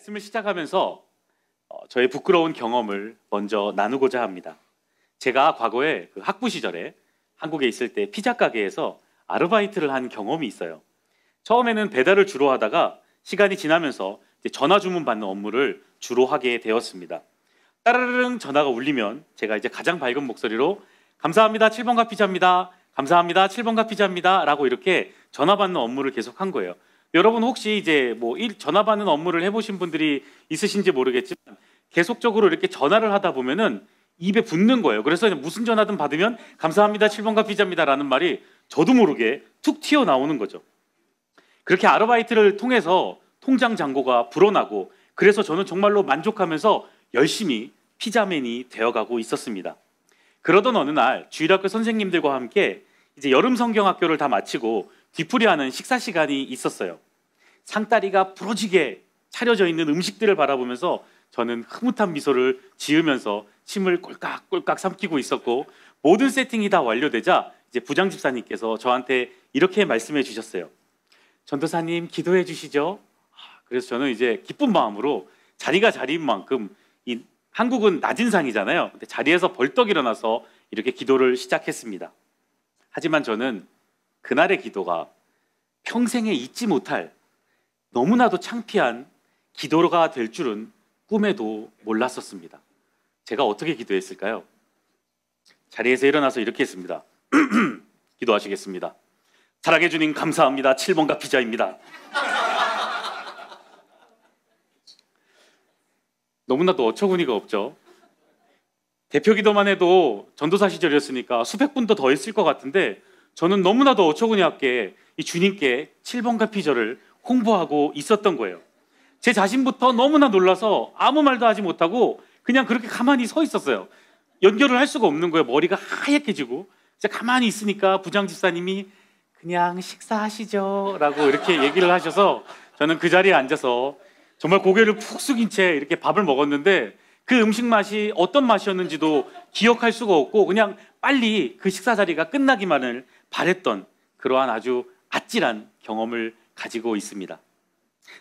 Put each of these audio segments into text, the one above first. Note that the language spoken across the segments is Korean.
말씀을 시작하면서 어, 저의 부끄러운 경험을 먼저 나누고자 합니다. 제가 과거에 그 학부 시절에 한국에 있을 때 피자 가게에서 아르바이트를 한 경험이 있어요. 처음에는 배달을 주로 하다가 시간이 지나면서 전화 주문 받는 업무를 주로 하게 되었습니다. 따르릉 전화가 울리면 제가 이제 가장 밝은 목소리로 감사합니다. 7번가 피자입니다. 감사합니다. 7번가 피자입니다. 라고 이렇게 전화 받는 업무를 계속한 거예요. 여러분 혹시 이제 뭐 일, 전화 받는 업무를 해보신 분들이 있으신지 모르겠지만 계속적으로 이렇게 전화를 하다 보면은 입에 붙는 거예요. 그래서 무슨 전화든 받으면 감사합니다. 7번가 피자입니다라는 말이 저도 모르게 툭 튀어나오는 거죠. 그렇게 아르바이트를 통해서 통장 잔고가 불어나고 그래서 저는 정말로 만족하면서 열심히 피자맨이 되어가고 있었습니다. 그러던 어느 날 주일학교 선생님들과 함께 이제 여름 성경학교를 다 마치고 뒤풀이하는 식사 시간이 있었어요. 상다리가 부러지게 차려져 있는 음식들을 바라보면서 저는 흐뭇한 미소를 지으면서 침을 꼴깍꼴깍 삼키고 있었고 모든 세팅이 다 완료되자 이제 부장 집사님께서 저한테 이렇게 말씀해 주셨어요. 전도사님 기도해 주시죠. 아, 그래서 저는 이제 기쁜 마음으로 자리가 자리인 만큼 이 한국은 낮은 상이잖아요. 근데 자리에서 벌떡 일어나서 이렇게 기도를 시작했습니다. 하지만 저는 그날의 기도가 평생에 잊지 못할 너무나도 창피한 기도가 될 줄은 꿈에도 몰랐었습니다. 제가 어떻게 기도했을까요? 자리에서 일어나서 이렇게 했습니다. 기도하시겠습니다. 사랑해 주님 감사합니다. 7번가 피자입니다. 너무나도 어처구니가 없죠. 대표 기도만 해도 전도사 시절이었으니까 수백 분도 더 있을 것 같은데 저는 너무나도 어처구니없게 이 주님께 7번가피절를 홍보하고 있었던 거예요. 제 자신부터 너무나 놀라서 아무 말도 하지 못하고 그냥 그렇게 가만히 서 있었어요. 연결을 할 수가 없는 거예요. 머리가 하얗게지고. 가만히 있으니까 부장 집사님이 그냥 식사하시죠. 라고 이렇게 얘기를 하셔서 저는 그 자리에 앉아서 정말 고개를 푹 숙인 채 이렇게 밥을 먹었는데 그 음식 맛이 어떤 맛이었는지도 기억할 수가 없고 그냥 빨리 그 식사 자리가 끝나기만을 바랬던 그러한 아주 아찔한 경험을 가지고 있습니다.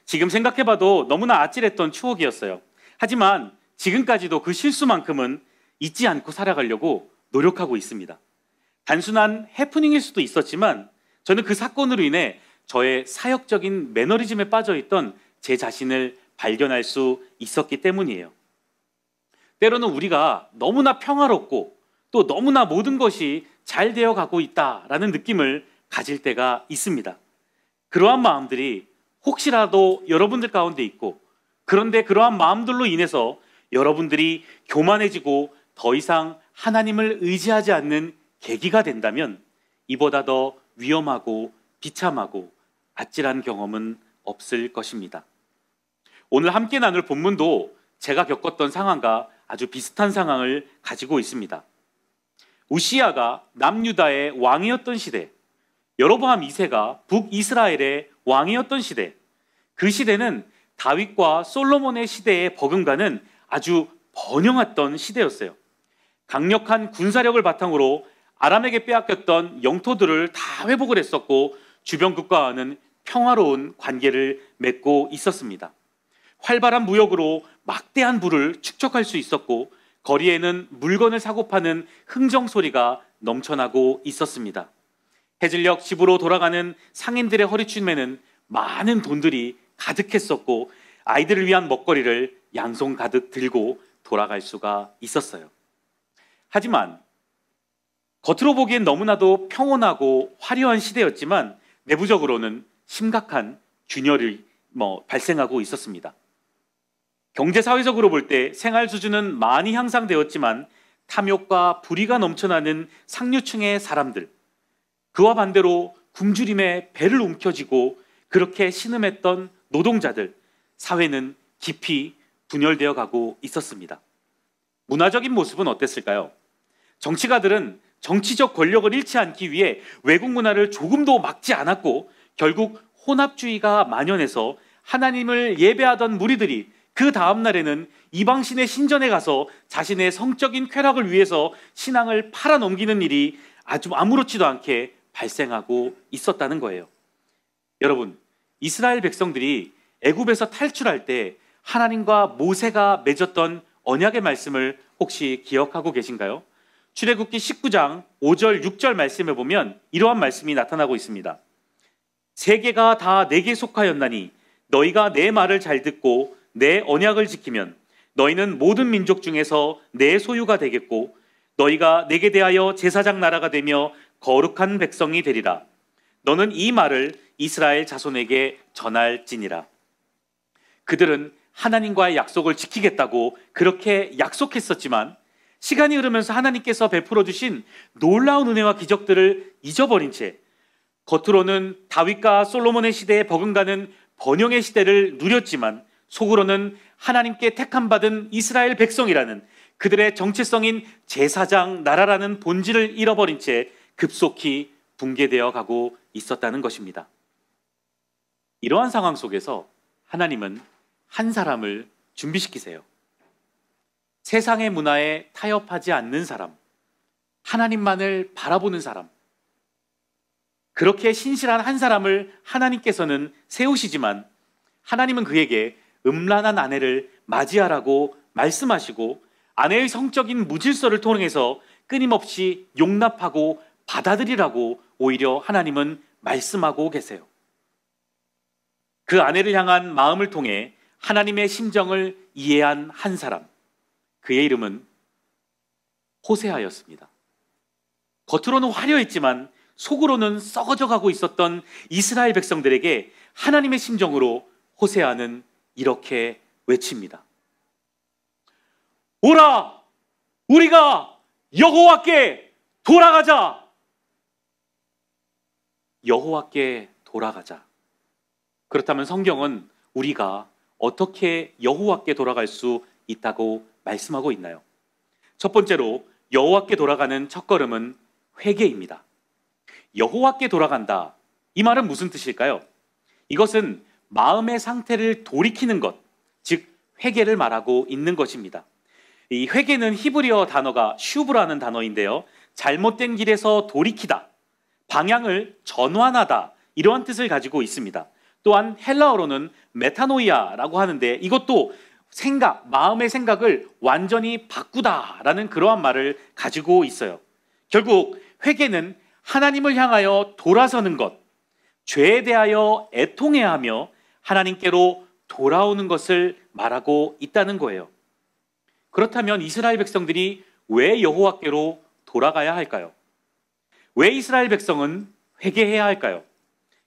지금 생각해봐도 너무나 아찔했던 추억이었어요. 하지만 지금까지도 그 실수만큼은 잊지 않고 살아가려고 노력하고 있습니다. 단순한 해프닝일 수도 있었지만 저는 그 사건으로 인해 저의 사역적인 매너리즘에 빠져 있던 제 자신을 발견할 수 있었기 때문이에요. 때로는 우리가 너무나 평화롭고 또 너무나 모든 것이 잘 되어 가고 있다라는 느낌을 가질 때가 있습니다. 그러한 마음들이 혹시라도 여러분들 가운데 있고 그런데 그러한 마음들로 인해서 여러분들이 교만해지고 더 이상 하나님을 의지하지 않는 계기가 된다면 이보다 더 위험하고 비참하고 아찔한 경험은 없을 것입니다. 오늘 함께 나눌 본문도 제가 겪었던 상황과 아주 비슷한 상황을 가지고 있습니다. 우시아가 남유다의 왕이었던 시대, 여로보암 2세가 북이스라엘의 왕이었던 시대, 그 시대는 다윗과 솔로몬의 시대에 버금가는 아주 번영했던 시대였어요. 강력한 군사력을 바탕으로 아람에게 빼앗겼던 영토들을 다 회복을 했었고 주변국과는 평화로운 관계를 맺고 있었습니다. 활발한 무역으로 막대한 부를 축적할 수 있었고 거리에는 물건을 사고 파는 흥정 소리가 넘쳐나고 있었습니다. 해질녘 집으로 돌아가는 상인들의 허리춤에는 많은 돈들이 가득했었고 아이들을 위한 먹거리를 양손 가득 들고 돌아갈 수가 있었어요. 하지만 겉으로 보기엔 너무나도 평온하고 화려한 시대였지만 내부적으로는 심각한 균열이 뭐 발생하고 있었습니다. 경제사회적으로 볼 때 생활 수준은 많이 향상되었지만 탐욕과 불의가 넘쳐나는 상류층의 사람들, 그와 반대로 굶주림에 배를 움켜쥐고 그렇게 신음했던 노동자들, 사회는 깊이 분열되어 가고 있었습니다. 문화적인 모습은 어땠을까요? 정치가들은 정치적 권력을 잃지 않기 위해 외국 문화를 조금도 막지 않았고 결국 혼합주의가 만연해서 하나님을 예배하던 무리들이 그 다음 날에는 이방신의 신전에 가서 자신의 성적인 쾌락을 위해서 신앙을 팔아넘기는 일이 아주 아무렇지도 않게 발생하고 있었다는 거예요. 여러분, 이스라엘 백성들이 애굽에서 탈출할 때 하나님과 모세가 맺었던 언약의 말씀을 혹시 기억하고 계신가요? 출애굽기 19장 5절 6절 말씀을 보면 이러한 말씀이 나타나고 있습니다. 세계가 다 내게 속하였나니 너희가 내 말을 잘 듣고 내 언약을 지키면 너희는 모든 민족 중에서 내 소유가 되겠고 너희가 내게 대하여 제사장 나라가 되며 거룩한 백성이 되리라. 너는 이 말을 이스라엘 자손에게 전할지니라. 그들은 하나님과의 약속을 지키겠다고 그렇게 약속했었지만 시간이 흐르면서 하나님께서 베풀어 주신 놀라운 은혜와 기적들을 잊어버린 채 겉으로는 다윗과 솔로몬의 시대에 버금가는 번영의 시대를 누렸지만 속으로는 하나님께 택함받은 이스라엘 백성이라는 그들의 정체성인 제사장 나라라는 본질을 잃어버린 채 급속히 붕괴되어 가고 있었다는 것입니다. 이러한 상황 속에서 하나님은 한 사람을 준비시키세요. 세상의 문화에 타협하지 않는 사람, 하나님만을 바라보는 사람, 그렇게 신실한 한 사람을 하나님께서는 세우시지만 하나님은 그에게 음란한 아내를 맞이하라고 말씀하시고 아내의 성적인 무질서를 통해서 끊임없이 용납하고 받아들이라고 오히려 하나님은 말씀하고 계세요. 그 아내를 향한 마음을 통해 하나님의 심정을 이해한 한 사람. 그의 이름은 호세아였습니다. 겉으로는 화려했지만 속으로는 썩어져 가고 있었던 이스라엘 백성들에게 하나님의 심정으로 호세아는 이렇게 외칩니다. 오라! 우리가 여호와께 돌아가자! 여호와께 돌아가자. 그렇다면 성경은 우리가 어떻게 여호와께 돌아갈 수 있다고 말씀하고 있나요? 첫 번째로 여호와께 돌아가는 첫 걸음은 회개입니다. 여호와께 돌아간다. 이 말은 무슨 뜻일까요? 이것은 마음의 상태를 돌이키는 것, 즉 회개를 말하고 있는 것입니다. 이 회개는 히브리어 단어가 슈브라는 단어인데요. 잘못된 길에서 돌이키다, 방향을 전환하다 이러한 뜻을 가지고 있습니다. 또한 헬라어로는 메타노이아라고 하는데 이것도 생각, 마음의 생각을 완전히 바꾸다라는 그러한 말을 가지고 있어요. 결국 회개는 하나님을 향하여 돌아서는 것, 죄에 대하여 애통해하며 하나님께로 돌아오는 것을 말하고 있다는 거예요. 그렇다면 이스라엘 백성들이 왜 여호와께로 돌아가야 할까요? 왜 이스라엘 백성은 회개해야 할까요?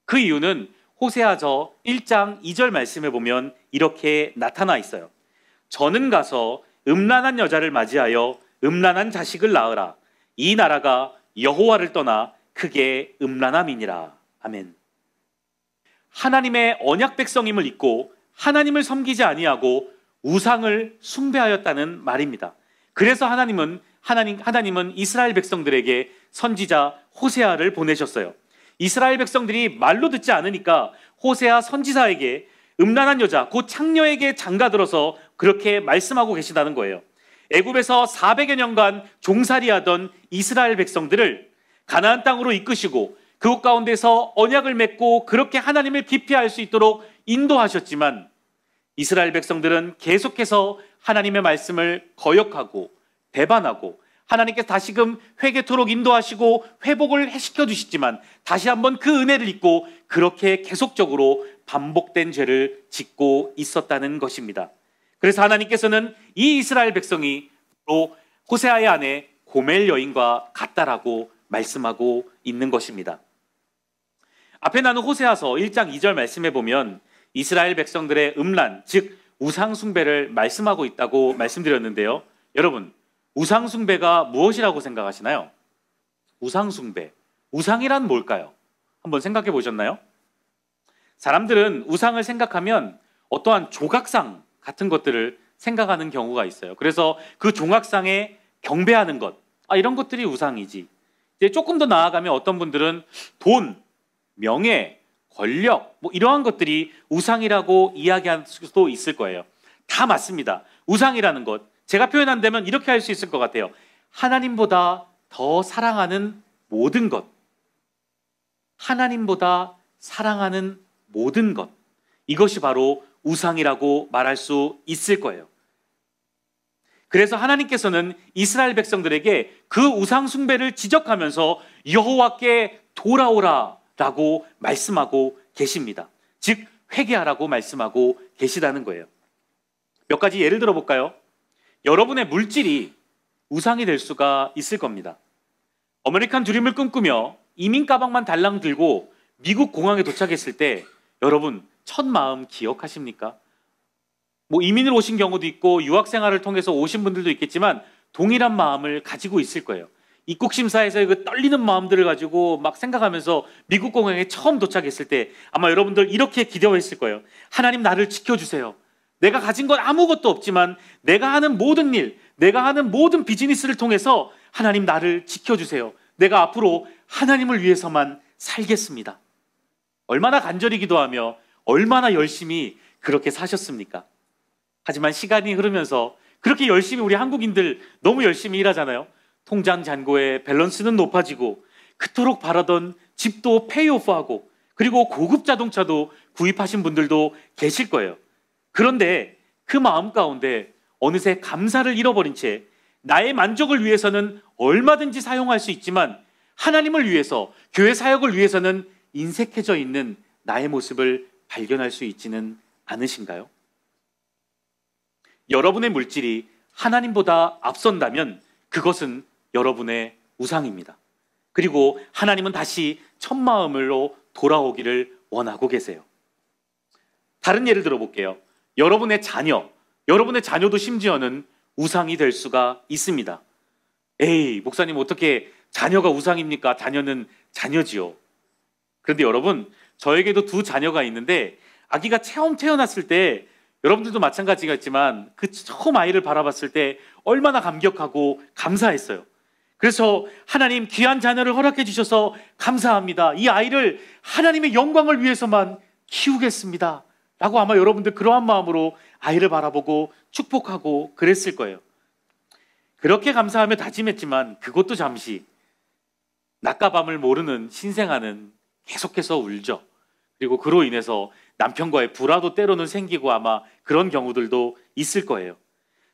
그 이유는 호세아서 1장 2절 말씀에 보면 이렇게 나타나 있어요. 저는 가서 음란한 여자를 맞이하여 음란한 자식을 낳으라. 이 나라가 여호와를 떠나 크게 음란함이니라. 아멘. 하나님의 언약 백성임을 잊고 하나님을 섬기지 아니하고 우상을 숭배하였다는 말입니다. 그래서 하나님은 하나님 하나님은 이스라엘 백성들에게 선지자 호세아를 보내셨어요. 이스라엘 백성들이 말로 듣지 않으니까 호세아 선지자에게 음란한 여자 곧 창녀에게 장가들어서 그렇게 말씀하고 계시다는 거예요. 애굽에서 400여 년간 종살이하던 이스라엘 백성들을 가나안 땅으로 이끄시고 그곳 가운데서 언약을 맺고 그렇게 하나님을 깊이 알수 있도록 인도하셨지만 이스라엘 백성들은 계속해서 하나님의 말씀을 거역하고 배반하고 하나님께서 다시금 회개토록 인도하시고 회복을 해 시켜 주시지만 다시 한번 그 은혜를 잊고 그렇게 계속적으로 반복된 죄를 짓고 있었다는 것입니다. 그래서 하나님께서는 이 이스라엘 백성이 로 호세아의 아내 고멜 여인과 같다라고 말씀하고 있는 것입니다. 앞에 나는 호세아서 1장 2절 말씀해 보면 이스라엘 백성들의 음란, 즉 우상 숭배를 말씀하고 있다고 말씀드렸는데요. 여러분, 우상 숭배가 무엇이라고 생각하시나요? 우상 숭배. 우상이란 뭘까요? 한번 생각해 보셨나요? 사람들은 우상을 생각하면 어떠한 조각상 같은 것들을 생각하는 경우가 있어요. 그래서 그 종각상에 경배하는 것, 아, 이런 것들이 우상이지. 이제 조금 더 나아가면 어떤 분들은 돈, 명예, 권력, 뭐 이러한 것들이 우상이라고 이야기할 수도 있을 거예요. 다 맞습니다. 우상이라는 것. 제가 표현한다면 이렇게 할 수 있을 것 같아요. 하나님보다 더 사랑하는 모든 것. 하나님보다 사랑하는 모든 것. 이것이 바로 우상이라고 말할 수 있을 거예요. 그래서 하나님께서는 이스라엘 백성들에게 그 우상 숭배를 지적하면서 여호와께 돌아오라 라고 말씀하고 계십니다. 즉, 회개하라고 말씀하고 계시다는 거예요. 몇 가지 예를 들어 볼까요? 여러분의 물질이 우상이 될 수가 있을 겁니다. 어메리칸 드림을 꿈꾸며 이민 가방만 달랑 들고 미국 공항에 도착했을 때 여러분 첫 마음 기억하십니까? 뭐 이민을 오신 경우도 있고 유학 생활을 통해서 오신 분들도 있겠지만 동일한 마음을 가지고 있을 거예요. 입국 심사에서의 그 떨리는 마음들을 가지고 막 생각하면서 미국 공항에 처음 도착했을 때 아마 여러분들 이렇게 기대했을 거예요. 하나님 나를 지켜주세요. 내가 가진 건 아무것도 없지만 내가 하는 모든 일, 내가 하는 모든 비즈니스를 통해서 하나님 나를 지켜주세요. 내가 앞으로 하나님을 위해서만 살겠습니다. 얼마나 간절히 기도하며 얼마나 열심히 그렇게 사셨습니까? 하지만 시간이 흐르면서 그렇게 열심히 우리 한국인들 너무 열심히 일하잖아요. 통장 잔고의 밸런스는 높아지고 그토록 바라던 집도 페이오프하고 그리고 고급 자동차도 구입하신 분들도 계실 거예요. 그런데 그 마음 가운데 어느새 감사를 잃어버린 채 나의 만족을 위해서는 얼마든지 사용할 수 있지만 하나님을 위해서 교회 사역을 위해서는 인색해져 있는 나의 모습을 발견할 수 있지는 않으신가요? 여러분의 물질이 하나님보다 앞선다면 그것은 여러분의 우상입니다. 그리고 하나님은 다시 첫 마음으로 돌아오기를 원하고 계세요. 다른 예를 들어볼게요. 여러분의 자녀, 여러분의 자녀도 심지어는 우상이 될 수가 있습니다. 에이, 목사님 어떻게 자녀가 우상입니까? 자녀는 자녀지요. 그런데 여러분, 저에게도 두 자녀가 있는데 아기가 처음 태어났을 때 여러분들도 마찬가지겠지만 그 처음 아이를 바라봤을 때 얼마나 감격하고 감사했어요. 그래서 하나님 귀한 자녀를 허락해 주셔서 감사합니다. 이 아이를 하나님의 영광을 위해서만 키우겠습니다. 라고 아마 여러분들 그러한 마음으로 아이를 바라보고 축복하고 그랬을 거예요. 그렇게 감사하며 다짐했지만 그것도 잠시 낮과 밤을 모르는 신생아는 계속해서 울죠. 그리고 그로 인해서 남편과의 불화도 때로는 생기고 아마 그런 경우들도 있을 거예요.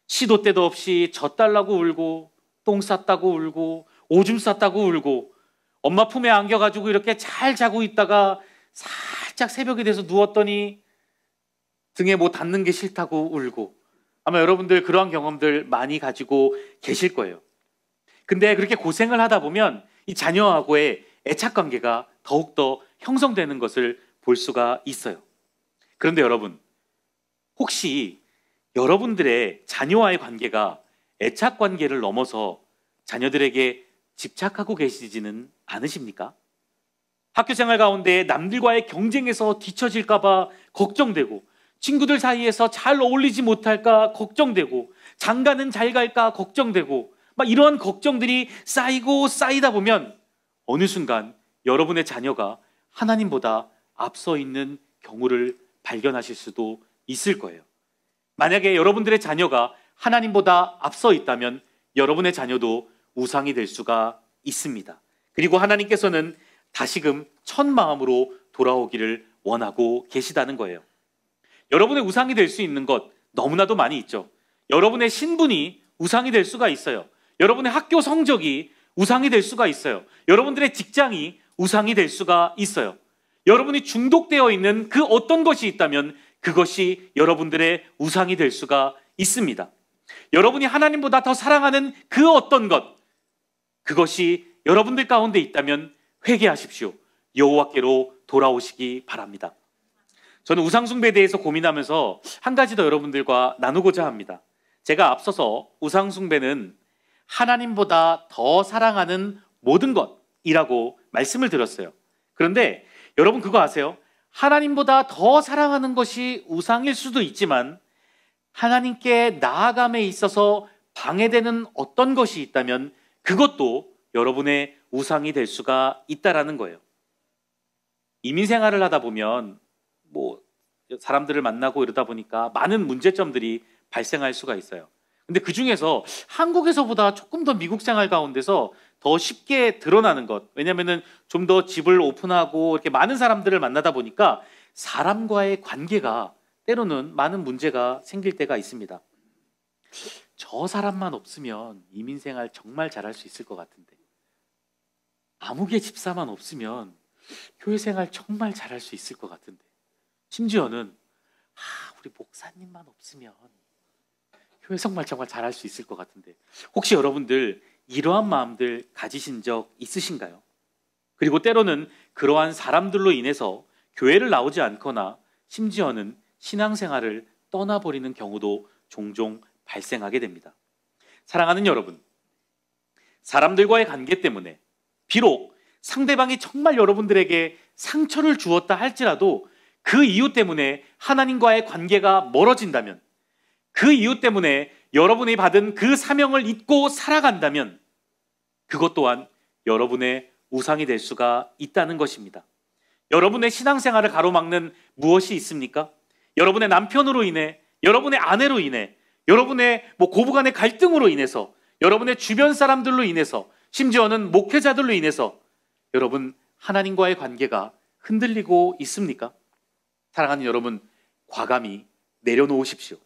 시도 때도 없이 저 달라고 울고 똥 쌌다고 울고 오줌 쌌다고 울고 엄마 품에 안겨가지고 이렇게 잘 자고 있다가 살짝 새벽이 돼서 누웠더니 등에 뭐 닿는 게 싫다고 울고 아마 여러분들 그러한 경험들 많이 가지고 계실 거예요. 근데 그렇게 고생을 하다 보면 이 자녀하고의 애착 관계가 더욱더 형성되는 것을 볼 수가 있어요. 그런데 여러분, 혹시 여러분들의 자녀와의 관계가 애착 관계를 넘어서 자녀들에게 집착하고 계시지는 않으십니까? 학교 생활 가운데 남들과의 경쟁에서 뒤처질까봐 걱정되고, 친구들 사이에서 잘 어울리지 못할까 걱정되고, 장가는 잘 갈까 걱정되고, 막 이러한 걱정들이 쌓이고 쌓이다 보면 어느 순간 여러분의 자녀가 하나님보다 앞서 있는 경우를 발견하실 수도 있을 거예요. 만약에 여러분들의 자녀가 하나님보다 앞서 있다면 여러분의 자녀도 우상이 될 수가 있습니다. 그리고 하나님께서는 다시금 첫 마음으로 돌아오기를 원하고 계시다는 거예요. 여러분의 우상이 될 수 있는 것 너무나도 많이 있죠. 여러분의 신분이 우상이 될 수가 있어요. 여러분의 학교 성적이 우상이 될 수가 있어요. 여러분들의 직장이 우상이 될 수가 있어요. 여러분이 중독되어 있는 그 어떤 것이 있다면 그것이 여러분들의 우상이 될 수가 있습니다. 여러분이 하나님보다 더 사랑하는 그 어떤 것, 그것이 여러분들 가운데 있다면 회개하십시오. 여호와께로 돌아오시기 바랍니다. 저는 우상숭배에 대해서 고민하면서 한 가지 더 여러분들과 나누고자 합니다. 제가 앞서서 우상숭배는 하나님보다 더 사랑하는 모든 것이라고 말씀을 드렸어요. 그런데 여러분 그거 아세요? 하나님보다 더 사랑하는 것이 우상일 수도 있지만 하나님께 나아감에 있어서 방해되는 어떤 것이 있다면 그것도 여러분의 우상이 될 수가 있다라는 거예요. 이민 생활을 하다 보면 뭐 사람들을 만나고 이러다 보니까 많은 문제점들이 발생할 수가 있어요. 근데 그 중에서 한국에서보다 조금 더 미국 생활 가운데서 더 쉽게 드러나는 것. 왜냐면은 좀 더 집을 오픈하고 이렇게 많은 사람들을 만나다 보니까 사람과의 관계가 때로는 많은 문제가 생길 때가 있습니다. 저 사람만 없으면 이민 생활 정말 잘할 수 있을 것 같은데 아무개 집사만 없으면 교회 생활 정말 잘할 수 있을 것 같은데 심지어는 아, 우리 목사님만 없으면 교회 생활 정말 잘할 수 있을 것 같은데 혹시 여러분들 이러한 마음들 가지신 적 있으신가요? 그리고 때로는 그러한 사람들로 인해서 교회를 나오지 않거나 심지어는 신앙생활을 떠나버리는 경우도 종종 발생하게 됩니다. 사랑하는 여러분, 사람들과의 관계 때문에 비록 상대방이 정말 여러분들에게 상처를 주었다 할지라도 그 이유 때문에 하나님과의 관계가 멀어진다면 그 이유 때문에 여러분이 받은 그 사명을 잊고 살아간다면 그것 또한 여러분의 우상이 될 수가 있다는 것입니다. 여러분의 신앙생활을 가로막는 무엇이 있습니까? 여러분의 남편으로 인해, 여러분의 아내로 인해, 여러분의 뭐 고부간의 갈등으로 인해서, 여러분의 주변 사람들로 인해서, 심지어는 목회자들로 인해서 여러분 하나님과의 관계가 흔들리고 있습니까? 사랑하는 여러분, 과감히 내려놓으십시오.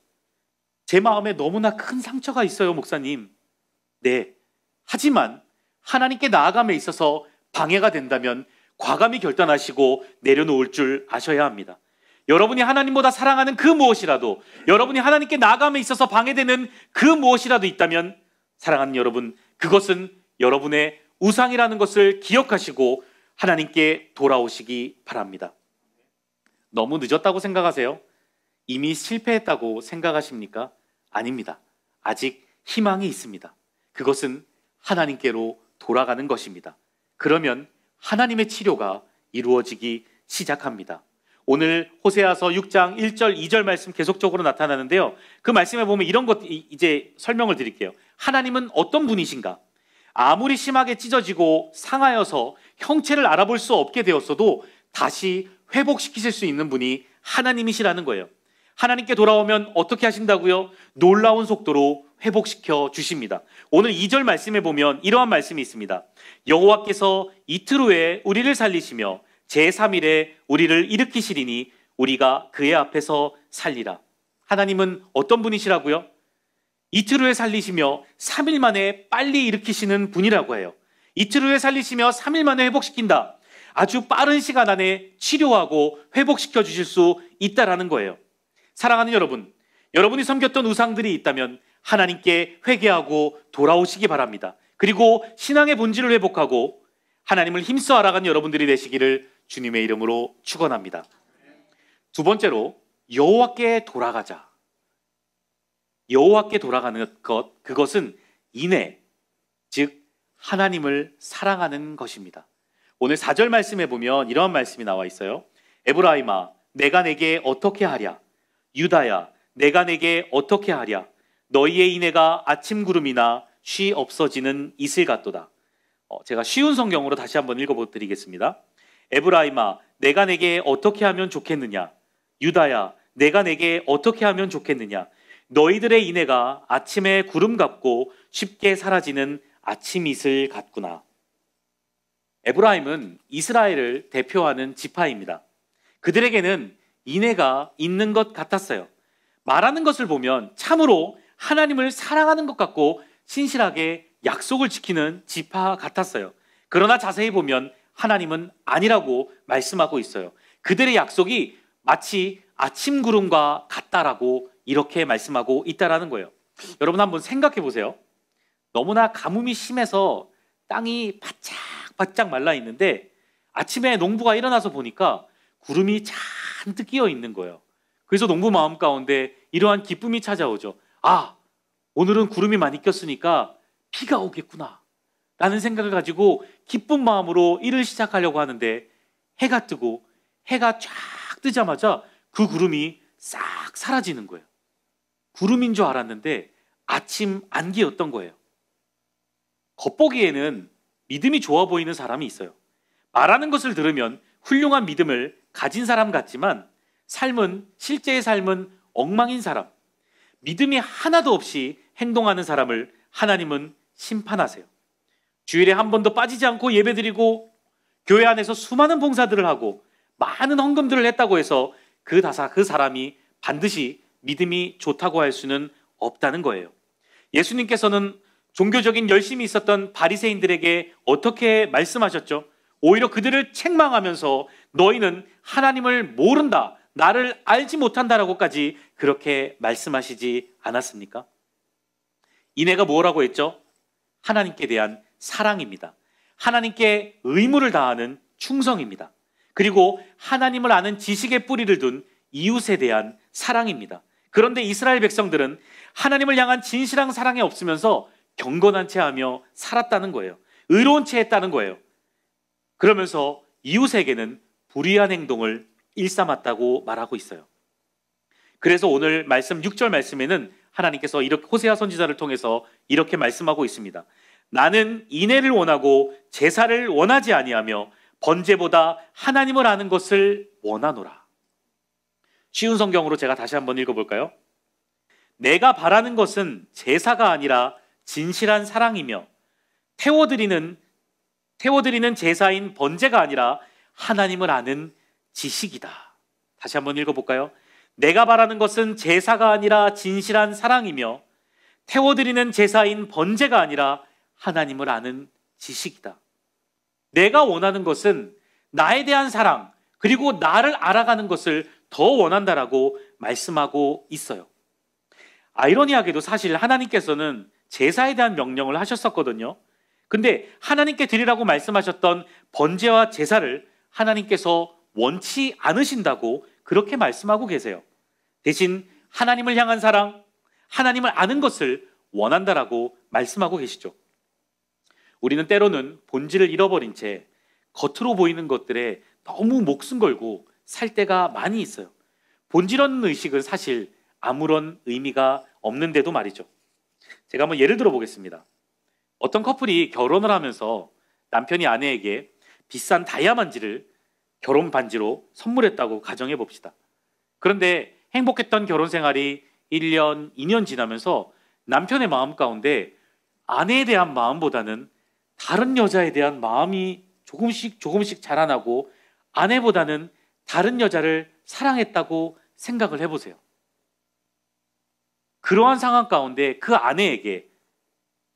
제 마음에 너무나 큰 상처가 있어요, 목사님. 네. 하지만 하나님께 나아감에 있어서 방해가 된다면 과감히 결단하시고 내려놓을 줄 아셔야 합니다. 여러분이 하나님보다 사랑하는 그 무엇이라도 여러분이 하나님께 나감에 있어서 방해되는 그 무엇이라도 있다면 사랑하는 여러분 그것은 여러분의 우상이라는 것을 기억하시고 하나님께 돌아오시기 바랍니다. 너무 늦었다고 생각하세요? 이미 실패했다고 생각하십니까? 아닙니다. 아직 희망이 있습니다. 그것은 하나님께로 돌아가는 것입니다. 그러면 하나님의 치료가 이루어지기 시작합니다. 오늘 호세아서 6장 1절 2절 말씀 계속적으로 나타나는데요. 그 말씀에 보면 이런 것 이제 설명을 드릴게요. 하나님은 어떤 분이신가? 아무리 심하게 찢어지고 상하여서 형체를 알아볼 수 없게 되었어도 다시 회복시키실 수 있는 분이 하나님이시라는 거예요. 하나님께 돌아오면 어떻게 하신다고요? 놀라운 속도로 회복시켜 주십니다. 오늘 2절 말씀에 보면 이러한 말씀이 있습니다. 여호와께서 이틀 후에 우리를 살리시며 제3일에 우리를 일으키시리니 우리가 그의 앞에서 살리라. 하나님은 어떤 분이시라고요? 이틀 후에 살리시며 3일 만에 빨리 일으키시는 분이라고 해요. 이틀 후에 살리시며 3일 만에 회복시킨다. 아주 빠른 시간 안에 치료하고 회복시켜 주실 수 있다라는 거예요. 사랑하는 여러분, 여러분이 섬겼던 우상들이 있다면 하나님께 회개하고 돌아오시기 바랍니다. 그리고 신앙의 본질을 회복하고 하나님을 힘써 알아간 여러분들이 되시기를 주님의 이름으로 축원합니다. 두 번째로 여호와께 돌아가자. 여호와께 돌아가는 것 그것은 인애 즉 하나님을 사랑하는 것입니다. 오늘 4절 말씀에 보면 이런 말씀이 나와 있어요. 에브라임아 내가 내게 어떻게 하랴 유다야 내가 내게 어떻게 하랴 너희의 인애가 아침 구름이나 쉬 없어지는 이슬 같도다. 어, 제가 쉬운 성경으로 다시 한번 읽어 드리겠습니다. 에브라임아, 내가 내게 어떻게 하면 좋겠느냐? 유다야, 내가 내게 어떻게 하면 좋겠느냐? 너희들의 인내가 아침에 구름 같고 쉽게 사라지는 아침 이슬 같구나. 에브라임은 이스라엘을 대표하는 지파입니다. 그들에게는 인애가 있는 것 같았어요. 말하는 것을 보면 참으로 하나님을 사랑하는 것 같고 신실하게 약속을 지키는 지파 같았어요. 그러나 자세히 보면 하나님은 아니라고 말씀하고 있어요. 그들의 약속이 마치 아침 구름과 같다라고 이렇게 말씀하고 있다라는 거예요. 여러분 한번 생각해 보세요. 너무나 가뭄이 심해서 땅이 바짝바짝 말라 있는데 아침에 농부가 일어나서 보니까 구름이 잔뜩 끼어 있는 거예요. 그래서 농부 마음 가운데 이러한 기쁨이 찾아오죠. 아, 오늘은 구름이 많이 꼈으니까 비가 오겠구나. 라는 생각을 가지고 기쁜 마음으로 일을 시작하려고 하는데 해가 뜨고 해가 쫙 뜨자마자 그 구름이 싹 사라지는 거예요. 구름인 줄 알았는데 아침 안개였던 거예요. 겉보기에는 믿음이 좋아 보이는 사람이 있어요. 말하는 것을 들으면 훌륭한 믿음을 가진 사람 같지만 삶은 실제의 삶은 엉망인 사람, 믿음이 하나도 없이 행동하는 사람을 하나님은 심판하세요. 주일에 한 번도 빠지지 않고 예배드리고 교회 안에서 수많은 봉사들을 하고 많은 헌금들을 했다고 해서 그 다사 그 사람이 반드시 믿음이 좋다고 할 수는 없다는 거예요. 예수님께서는 종교적인 열심이 있었던 바리새인들에게 어떻게 말씀하셨죠? 오히려 그들을 책망하면서 너희는 하나님을 모른다, 나를 알지 못한다라고까지 그렇게 말씀하시지 않았습니까? 이내가 뭐라고 했죠? 하나님께 대한 사랑입니다. 하나님께 의무를 다하는 충성입니다. 그리고 하나님을 아는 지식의 뿌리를 둔 이웃에 대한 사랑입니다. 그런데 이스라엘 백성들은 하나님을 향한 진실한 사랑이 없으면서 경건한 채 하며 살았다는 거예요. 의로운 채 했다는 거예요. 그러면서 이웃에게는 불의한 행동을 일삼았다고 말하고 있어요. 그래서 오늘 말씀 6절 말씀에는 하나님께서 이렇게 호세아 선지자를 통해서 이렇게 말씀하고 있습니다. 나는 인애를 원하고 제사를 원하지 아니하며 번제보다 하나님을 아는 것을 원하노라. 쉬운 성경으로 제가 다시 한번 읽어볼까요? 내가 바라는 것은 제사가 아니라 진실한 사랑이며 태워드리는 태워드리는 제사인 번제가 아니라 하나님을 아는 지식이다. 다시 한번 읽어볼까요? 내가 바라는 것은 제사가 아니라 진실한 사랑이며 태워드리는 제사인 번제가 아니라 하나님을 아는 지식이다. 내가 원하는 것은 나에 대한 사랑, 그리고 나를 알아가는 것을 더 원한다라고 말씀하고 있어요. 아이러니하게도 사실 하나님께서는 제사에 대한 명령을 하셨었거든요. 근데 하나님께 드리라고 말씀하셨던 번제와 제사를 하나님께서 원치 않으신다고 그렇게 말씀하고 계세요. 대신 하나님을 향한 사랑, 하나님을 아는 것을 원한다라고 말씀하고 계시죠. 우리는 때로는 본질을 잃어버린 채 겉으로 보이는 것들에 너무 목숨 걸고 살 때가 많이 있어요. 본질 없는 의식은 사실 아무런 의미가 없는데도 말이죠. 제가 한번 예를 들어 보겠습니다. 어떤 커플이 결혼을 하면서 남편이 아내에게 비싼 다이아만지를 결혼 반지로 선물했다고 가정해 봅시다. 그런데 행복했던 결혼 생활이 1년, 2년 지나면서 남편의 마음 가운데 아내에 대한 마음보다는 다른 여자에 대한 마음이 조금씩 조금씩 자라나고 아내보다는 다른 여자를 사랑했다고 생각을 해보세요. 그러한 상황 가운데 그 아내에게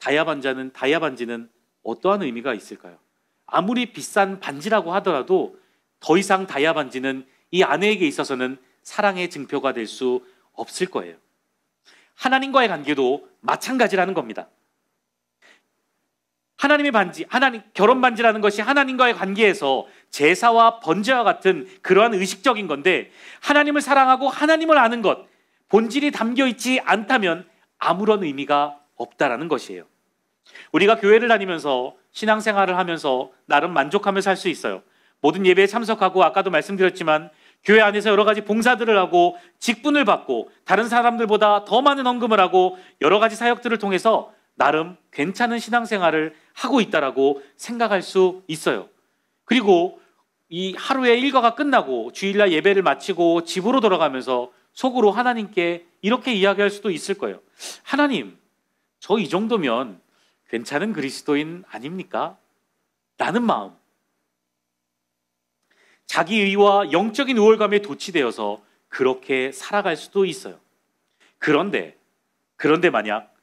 다이아 반지는 다이아 반지는 어떠한 의미가 있을까요? 아무리 비싼 반지라고 하더라도 더 이상 다이아 반지는 이 아내에게 있어서는 사랑의 증표가 될 수 없을 거예요. 하나님과의 관계도 마찬가지라는 겁니다. 하나님의 반지, 하나님 결혼 반지라는 것이 하나님과의 관계에서 제사와 번제와 같은 그러한 의식적인 건데 하나님을 사랑하고 하나님을 아는 것 본질이 담겨 있지 않다면 아무런 의미가 없다라는 것이에요. 우리가 교회를 다니면서 신앙생활을 하면서 나름 만족하며 살 수 있어요. 모든 예배에 참석하고 아까도 말씀드렸지만 교회 안에서 여러 가지 봉사들을 하고 직분을 받고 다른 사람들보다 더 많은 헌금을 하고 여러 가지 사역들을 통해서 나름 괜찮은 신앙생활을 하고 있다라고 생각할 수 있어요. 그리고 이 하루의 일과가 끝나고 주일날 예배를 마치고 집으로 돌아가면서 속으로 하나님께 이렇게 이야기할 수도 있을 거예요. 하나님, 저 이 정도면 괜찮은 그리스도인 아닙니까? 라는 마음. 자기 의와 영적인 우월감에 도취되어서 그렇게 살아갈 수도 있어요. 그런데, 그런데 만약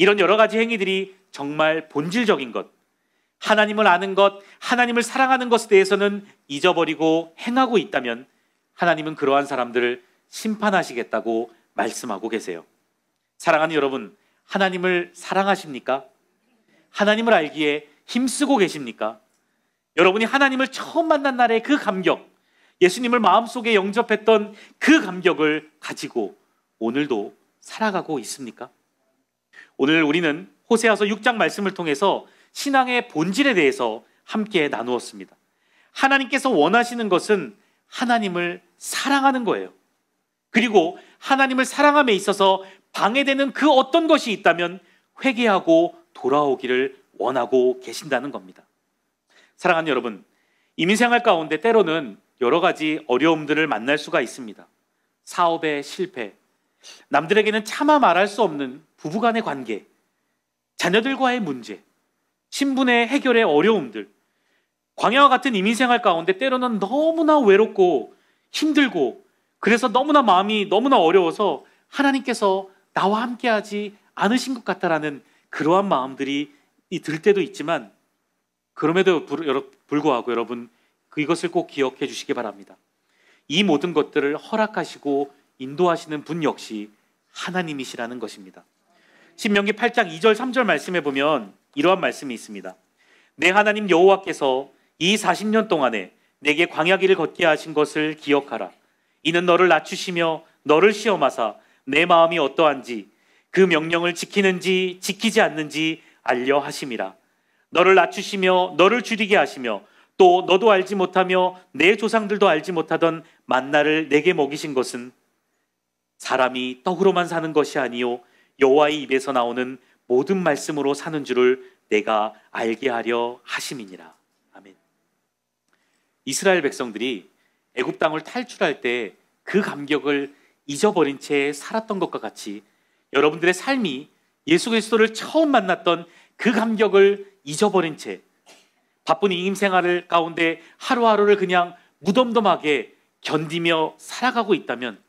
이런 여러 가지 행위들이 정말 본질적인 것, 하나님을 아는 것, 하나님을 사랑하는 것에 대해서는 잊어버리고 행하고 있다면 하나님은 그러한 사람들을 심판하시겠다고 말씀하고 계세요. 사랑하는 여러분, 하나님을 사랑하십니까? 하나님을 알기에 힘쓰고 계십니까? 여러분이 하나님을 처음 만난 날의 그 감격, 예수님을 마음속에 영접했던 그 감격을 가지고 오늘도 살아가고 있습니까? 오늘 우리는 호세아서 6장 말씀을 통해서 신앙의 본질에 대해서 함께 나누었습니다. 하나님께서 원하시는 것은 하나님을 사랑하는 거예요. 그리고 하나님을 사랑함에 있어서 방해되는 그 어떤 것이 있다면 회개하고 돌아오기를 원하고 계신다는 겁니다. 사랑하는 여러분, 이민생활 가운데 때로는 여러 가지 어려움들을 만날 수가 있습니다. 사업의 실패, 남들에게는 차마 말할 수 없는 부부간의 관계, 자녀들과의 문제, 신분의 해결의 어려움들, 광야와 같은 이민생활 가운데 때로는 너무나 외롭고 힘들고 그래서 너무나 마음이 너무나 어려워서 하나님께서 나와 함께하지 않으신 것 같다라는 그러한 마음들이 들 때도 있지만 그럼에도 불구하고 여러분 그것을 꼭 기억해 주시기 바랍니다. 이 모든 것들을 허락하시고 인도하시는 분 역시 하나님이시라는 것입니다. 신명기 8장 2절 3절 말씀해 보면 이러한 말씀이 있습니다. 내 하나님 여호와께서 이 40년 동안에 내게 광야길을 걷게 하신 것을 기억하라. 이는 너를 낮추시며 너를 시험하사 내 마음이 어떠한지 그 명령을 지키는지 지키지 않는지 알려 하심이라. 너를 낮추시며 너를 줄이게 하시며 또 너도 알지 못하며 내 조상들도 알지 못하던 만나를 내게 먹이신 것은 사람이 떡으로만 사는 것이 아니요 여호와의 입에서 나오는 모든 말씀으로 사는 줄을 내가 알게 하려 하심이니라. 아멘. 이스라엘 백성들이 애굽 땅을 탈출할 때 그 감격을 잊어버린 채 살았던 것과 같이 여러분들의 삶이 예수 그리스도를 처음 만났던 그 감격을 잊어버린 채 바쁜 이 인생활 가운데 하루하루를 그냥 무덤덤하게 견디며 살아가고 있다면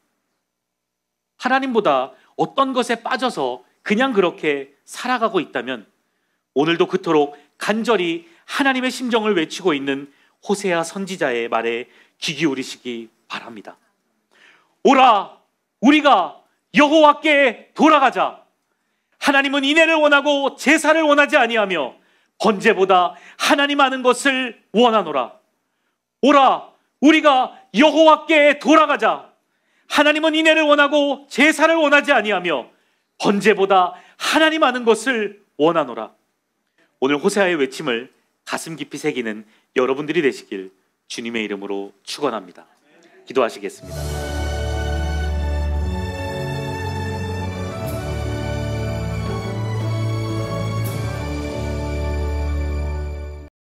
하나님보다 어떤 것에 빠져서 그냥 그렇게 살아가고 있다면 오늘도 그토록 간절히 하나님의 심정을 외치고 있는 호세아 선지자의 말에 귀 기울이시기 바랍니다. 오라 우리가 여호와께 돌아가자. 하나님은 인애를 원하고 제사를 원하지 아니하며 번제보다 하나님 아는 것을 원하노라. 오라 우리가 여호와께 돌아가자. 하나님은 인애를 원하고 제사를 원하지 아니하며 번제보다 하나님 아는 것을 원하노라. 오늘 호세아의 외침을 가슴 깊이 새기는 여러분들이 되시길 주님의 이름으로 축원합니다. 기도하시겠습니다.